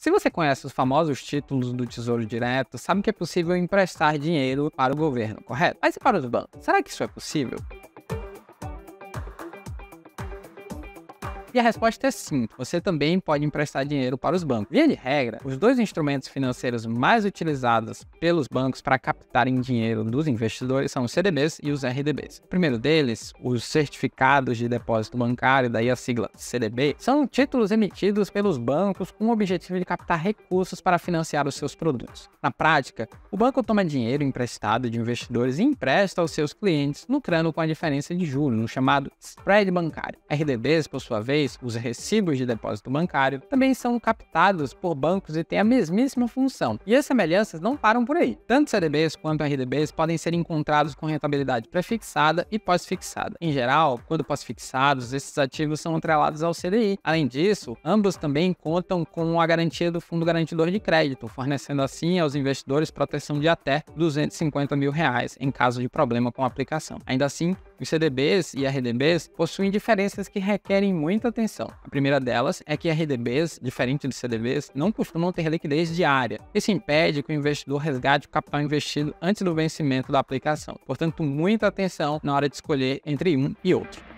Se você conhece os famosos títulos do Tesouro Direto, sabe que é possível emprestar dinheiro para o governo, correto? Mas e para os bancos? Será que isso é possível? E a resposta é sim, você também pode emprestar dinheiro para os bancos. Via de regra, os dois instrumentos financeiros mais utilizados pelos bancos para captarem dinheiro dos investidores são os CDBs e os RDBs. O primeiro deles, os certificados de depósito bancário, daí a sigla CDB, são títulos emitidos pelos bancos com o objetivo de captar recursos para financiar os seus produtos. Na prática, o banco toma dinheiro emprestado de investidores e empresta aos seus clientes, lucrando com a diferença de juros, no chamado spread bancário. RDBs, por sua vez, vez, os recibos de depósito bancário, também são captados por bancos e têm a mesmíssima função. E as semelhanças não param por aí. Tanto CDBs quanto RDBs podem ser encontrados com rentabilidade prefixada e pós-fixada. Em geral, quando pós-fixados, esses ativos são atrelados ao CDI. Além disso, ambos também contam com a garantia do Fundo Garantidor de Crédito, fornecendo assim aos investidores proteção de até 250 mil reais em caso de problema com a aplicação. Ainda assim, os CDBs e RDBs possuem diferenças que requerem muita atenção. A primeira delas é que RDBs, diferente dos CDBs, não costumam ter liquidez diária. Isso impede que o investidor resgate o capital investido antes do vencimento da aplicação. Portanto, muita atenção na hora de escolher entre um e outro.